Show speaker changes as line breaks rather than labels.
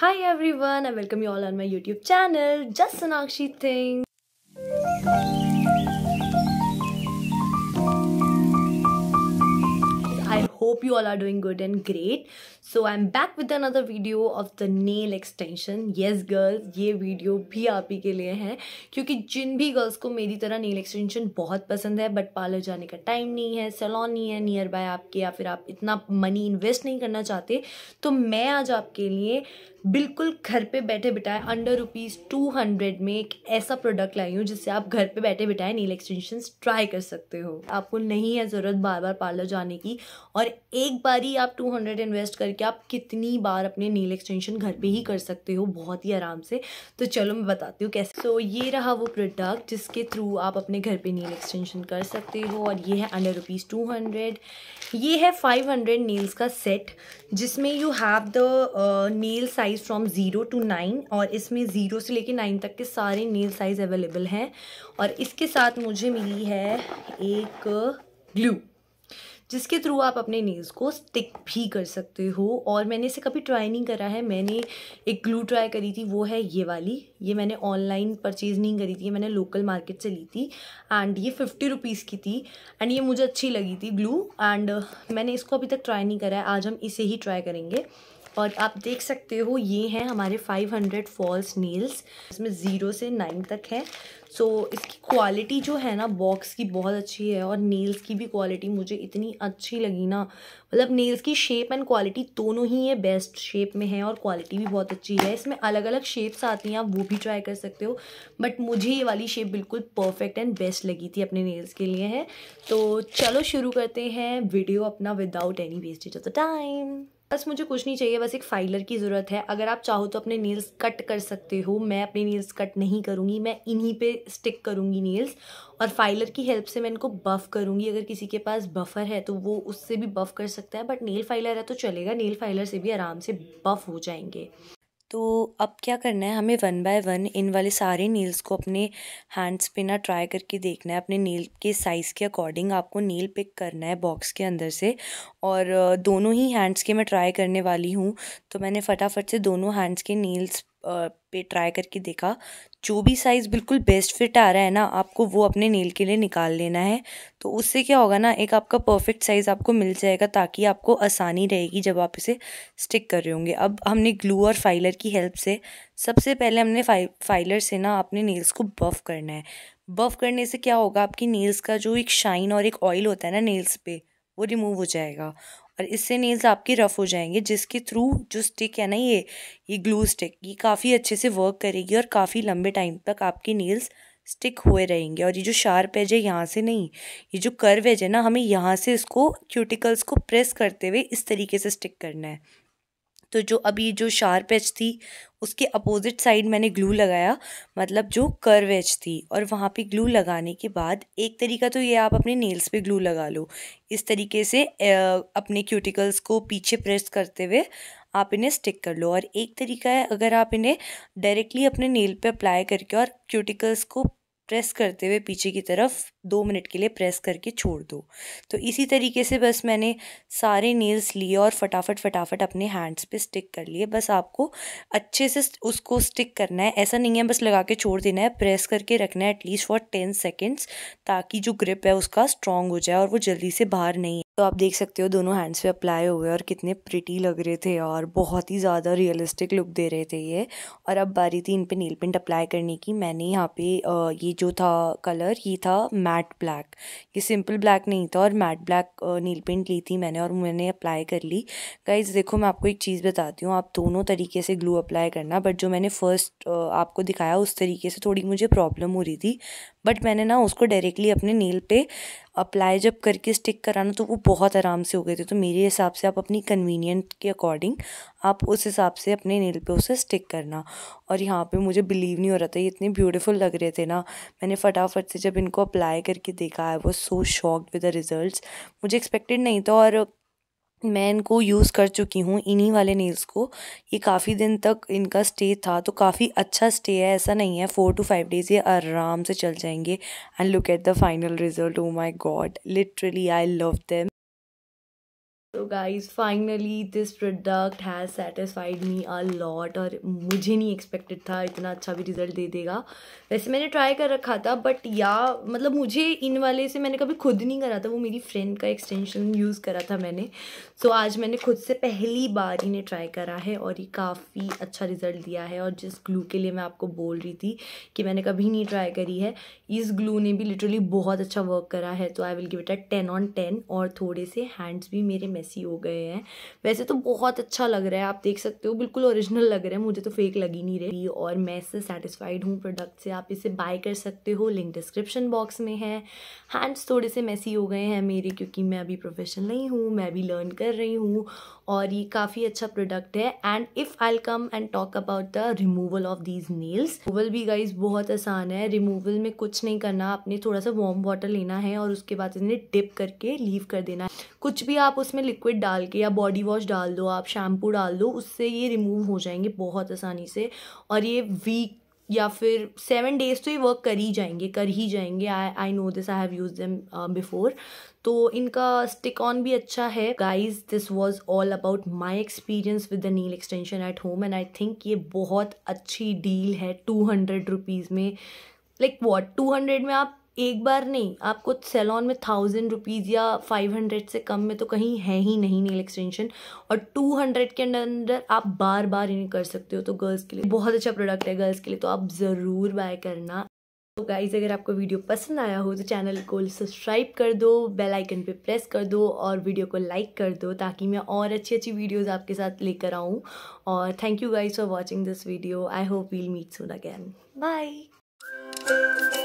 hi everyone, I welcome you all on my YouTube channel, Just Sonakshi Thing. hope you all are doing good and great so i'm back with another video of the nail extension yes girls ye video bhi aap hi ke liye hai kyunki jin bhi girls ko meri tarah nail extension bahut pasand hai but parlor jane ka time nahi hai salon nahi hai nearby aapke ya fir aap itna money invest nahi karna chahte to main aaj aapke liye बिल्कुल घर पे बैठे बिठाए under rupees two hundred में एक ऐसा product लाई हूँ जिससे आप घर पे बैठे बिठाए नील एक्सटेंशन ट्राई कर सकते हो आपको नहीं है ज़रूरत बार बार पार्लर जाने की और एक बार ही आप टू हंड्रेड इन्वेस्ट करके आप कितनी बार अपने नील एक्सटेंशन घर पे ही कर सकते हो बहुत ही आराम से तो चलो मैं बताती हूँ कैसे तो so, ये रहा वो प्रोडक्ट जिसके थ्रू आप अपने घर पे नील एक्सटेंशन कर सकते हो और ये है अंडर रुपीज़ टू हंड्रेड ये है फाइव हंड्रेड नील्स का सेट जिसमें you have the nail size from zero to nine और इसमें ज़ीरो से लेकर नाइन तक के सारे नील साइज़ अवेलेबल हैं और इसके साथ मुझे मिली है एक ग्लू जिसके थ्रू आप अपने नेल्स को स्टिक भी कर सकते हो और मैंने इसे कभी ट्राई नहीं करा है मैंने एक ग्लू ट्राई करी थी वो है ये वाली ये मैंने ऑनलाइन परचेज़ नहीं करी थी मैंने लोकल मार्केट से ली थी एंड ये फिफ्टी रुपीज़ की थी एंड ये मुझे अच्छी लगी थी ग्लू एंड मैंने इसको अभी तक ट्राई नहीं करा है आज हम इसे ही ट्राई करेंगे और आप देख सकते हो ये हैं हमारे 500 फॉल्स नील्स इसमें ज़ीरो से नाइन तक है सो so, इसकी क्वालिटी जो है ना बॉक्स की बहुत अच्छी है और नेल्स की भी क्वालिटी मुझे इतनी अच्छी लगी ना मतलब नेल्स की शेप एंड क्वालिटी दोनों ही ये बेस्ट शेप में है और क्वालिटी भी बहुत अच्छी है इसमें अलग अलग शेप्स आती हैं आप वो भी ट्राई कर सकते हो बट मुझे ये वाली शेप बिल्कुल परफेक्ट एंड बेस्ट लगी थी अपने नेल्स के लिए है तो चलो शुरू करते हैं वीडियो अपना without any wastage of the time बस मुझे कुछ नहीं चाहिए बस एक फाइलर की ज़रूरत है अगर आप चाहो तो अपने नील्स कट कर सकते हो मैं अपने नील्स कट नहीं करूँगी मैं इन्हीं पे स्टिक करूँगी नील्स और फाइलर की हेल्प से मैं इनको बफ़ करूँगी अगर किसी के पास बफ़र है तो वो उससे भी बफ़ कर सकता है बट नेल फाइलर है तो चलेगा नेल फाइलर से भी आराम से बफ़ हो जाएंगे तो अब क्या करना है हमें वन बाय वन इन वाले सारे नील्स को अपने हैंड्स पे ना ट्राई करके देखना है अपने नील के साइज़ के अकॉर्डिंग आपको नील पिक करना है बॉक्स के अंदर से और दोनों ही हैंड्स के मैं ट्राई करने वाली हूँ तो मैंने फटाफट से दोनों हैंड्स के नील्स पे ट्राई करके देखा जो भी साइज़ बिल्कुल बेस्ट फिट आ रहा है ना आपको वो अपने नेल के लिए निकाल लेना है तो उससे क्या होगा ना एक आपका परफेक्ट साइज़ आपको मिल जाएगा ताकि आपको आसानी रहेगी जब आप इसे स्टिक कर रहे होंगे अब हमने ग्लू और फाइलर की हेल्प से सबसे पहले हमने फाइ फाइलर से ना अपने नेल्स को बफ करना है बफ करने से क्या होगा आपकी नेल्स का जो एक शाइन और एक ऑयल होता है ना नील्स पे वो रिमूव हो जाएगा और इससे नेल्स आपके रफ़ हो जाएंगे जिसके थ्रू जो स्टिक है ना ये ये ग्लू स्टिक ये काफ़ी अच्छे से वर्क करेगी और काफ़ी लंबे टाइम तक आपके नेल्स स्टिक हुए रहेंगे और ये जो शार्प एज है यहाँ से नहीं ये जो कर्व एज है ना हमें यहाँ से इसको क्यूटिकल्स को प्रेस करते हुए इस तरीके से स्टिक करना है तो जो अभी जो शार्प एच थी उसके अपोज़िट साइड मैंने ग्लू लगाया मतलब जो कर्व एच थी और वहाँ पे ग्लू लगाने के बाद एक तरीका तो ये आप अपने नेल्स पे ग्लू लगा लो इस तरीके से अपने क्यूटिकल्स को पीछे प्रेस करते हुए आप इन्हें स्टिक कर लो और एक तरीका है अगर आप इन्हें डायरेक्टली अपने नेल पे अप्लाई करके और क्यूटिकल्स को प्रेस करते हुए पीछे की तरफ दो मिनट के लिए प्रेस करके छोड़ दो तो इसी तरीके से बस मैंने सारे नेल्स लिए और फटाफट फटाफट अपने हैंड्स पे स्टिक कर लिए बस आपको अच्छे से उसको स्टिक करना है ऐसा नहीं है बस लगा के छोड़ देना है प्रेस करके रखना है एटलीस्ट फॉर टेन सेकेंड्स ताकि जो ग्रिप है उसका स्ट्रॉन्ग हो जाए और वो जल्दी से बाहर नहीं तो आप देख सकते हो दोनों हैंड्स पे अप्लाई हो गए और कितने प्रिटी लग रहे थे और बहुत ही ज़्यादा रियलिस्टिक लुक दे रहे थे ये और अब बारी थी इन पे नील पेंट अप्लाई करने की मैंने यहाँ पे ये जो था कलर ये था मैट मैट ब्लैक ये सिंपल ब्लैक नहीं था और मैट ब्लैक नील पेंट ली थी मैंने और मैंने अप्लाई कर ली गाइज देखो मैं आपको एक चीज़ बताती हूँ आप दोनों तरीके से ग्लू अप्लाई करना बट जो मैंने फ़र्स्ट आपको दिखाया उस तरीके से थोड़ी मुझे प्रॉब्लम हो रही थी बट मैंने ना उसको डायरेक्टली अपने नील पे अप्लाई जब करके स्टिक कराना तो वो बहुत आराम से हो गए थे तो मेरे हिसाब से आप अपनी कन्वीनियंट के अकॉर्डिंग आप उस हिसाब से अपने नील पे उसे स्टिक करना और यहाँ पे मुझे बिलीव नहीं हो रहा था ये इतने ब्यूटीफुल लग रहे थे ना मैंने फटाफट से जब इनको अप्लाई करके देखा आई वो so shocked with the result मुझे एक्सपेक्टेड नहीं था और मैं इनको यूज़ कर चुकी हूँ इन्हीं वाले नेल्स को ये काफ़ी दिन तक इनका स्टे था तो काफ़ी अच्छा स्टे है ऐसा नहीं है फ़ोर टू फाइव डेज़ ये आराम से चल जाएंगे and look at the final result oh my god literally I love them so guys finally this product has satisfied me a lot और मुझे नहीं एक्सपेक्टेड था इतना अच्छा भी रिजल्ट दे देगा वैसे मैंने ट्राई कर रखा था बट या मतलब मुझे इन वाले से मैंने कभी खुद नहीं करा था वो मेरी फ्रेंड का एक्सटेंशन यूज़ करा था मैंने सो so, आज मैंने खुद से पहली बार इन्हें ट्राई करा है और ये काफ़ी अच्छा रिजल्ट दिया है और जिस ग्लू के लिए मैं आपको बोल रही थी कि मैंने कभी नहीं ट्राई करी है इस ग्लू ने भी लिटरली बहुत अच्छा वर्क करा है तो I will give it a ten on ten और थोड़े से हैंड्स भी मेरे ऐसी हो गए हैं वैसे तो बहुत अच्छा लग रहा है आप देख सकते हो बिल्कुल ओरिजिनल लग रहा है मुझे तो फेक लग ही नहीं रही और मैं इससे सेटिस्फाइड हूँ प्रोडक्ट से आप इसे बाय कर सकते हो लिंक डिस्क्रिप्शन बॉक्स में है हैंड्स थोड़े से मैसी हो गए हैं मेरे क्योंकि मैं अभी प्रोफेशनल नहीं हूँ मैं अभी लर्न कर रही हूँ और ये काफ़ी अच्छा प्रोडक्ट है and if I come and talk about the removal of these nails removal भी गाइज बहुत आसान है रिमूवल में कुछ नहीं करना आपने थोड़ा सा वार्म वाटर लेना है और उसके बाद इन्हें डिप करके लीव कर देना है कुछ भी आप उसमें लिक्विड डाल के या बॉडी वॉश डाल दो आप शैम्पू डाल दो उससे ये रिमूव हो जाएंगे बहुत आसानी से और ये वीक या फिर सेवन डेज तो ये वर्क कर ही जाएंगे कर ही जाएंगे I I know this I have use them before तो इनका स्टिक ऑन भी अच्छा है guys this was all about my experience with the nail extension at home and I think ये बहुत अच्छी डील है टू हंड्रेड रुपीज़ में लाइक वॉट टू हंड्रेड में आप एक बार नहीं आपको सैलॉन में थाउजेंड रुपीज़ या फाइव हंड्रेड से कम में तो कहीं है ही नहीं नील एक्सटेंशन और टू हंड्रेड के अंदर आप बार बार इन्हें कर सकते हो तो गर्ल्स के लिए बहुत अच्छा प्रोडक्ट है गर्ल्स के लिए तो आप ज़रूर बाय करना तो गाइज़ अगर आपको वीडियो पसंद आया हो तो चैनल को सब्सक्राइब कर दो बेल आइकन पे प्रेस कर दो और वीडियो को लाइक कर दो ताकि मैं और अच्छी अच्छी वीडियोस आपके साथ लेकर आऊँ और thank you guys for watching this video I hope we'll meet soon again bye